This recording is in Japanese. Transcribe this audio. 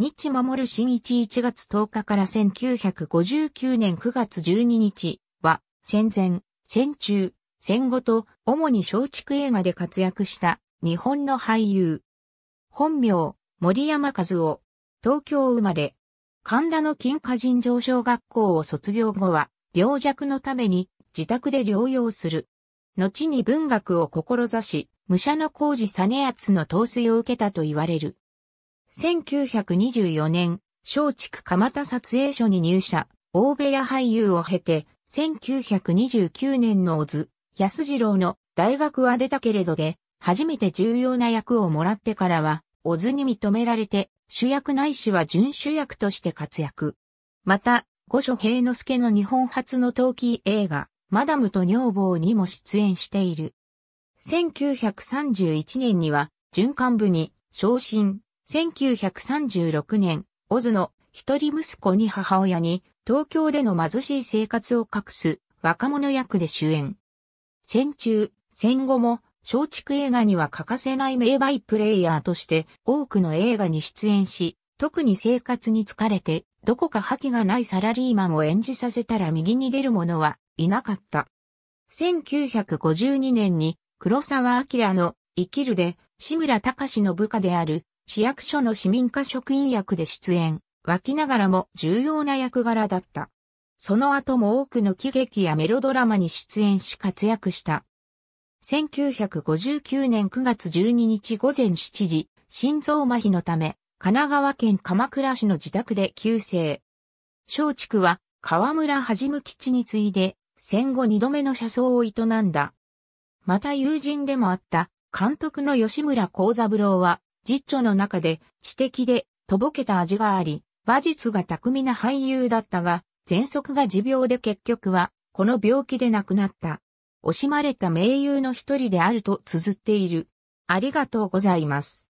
日守新一1月10日から1959年9月12日は、戦前、戦中、戦後と、主に松竹映画で活躍した日本の俳優。本名、森山和夫。東京生まれ。神田の金華人上小学校を卒業後は、病弱のために自宅で療養する。後に文学を志し、武者の工事実篤の闘水を受けたと言われる。1924年、松竹蒲田撮影所に入社、大部屋俳優を経て、1929年の小津、安次郎の大学は出たけれどで、初めて重要な役をもらってからは、小津に認められて、主役ないしは準主役として活躍。また、五所平之助の日本初の陶器映画、マダムと女房にも出演している。1931年には、循環部に、昇進、1936年、オズの一人息子に母親に東京での貧しい生活を隠す若者役で主演。戦中、戦後も松竹映画には欠かせない名バイプレイヤーとして多くの映画に出演し、特に生活に疲れてどこか覇気がないサラリーマンを演じさせたら右に出る者はいなかった。1952年に黒沢明の生きるで志村隆の部下である市役所の市民課職員役で出演、湧きながらも重要な役柄だった。その後も多くの喜劇やメロドラマに出演し活躍した。1959年9月12日午前7時、心臓麻痺のため、神奈川県鎌倉市の自宅で急逝。松竹は河村はじむ吉に次いで、戦後二度目の車窓を営んだ。また友人でもあった、監督の吉村幸三郎は、実著の中で知的でとぼけた味があり、馬術が巧みな俳優だったが、喘息が持病で結局は、この病気で亡くなった。惜しまれた名優の一人であると綴っている。ありがとうございます。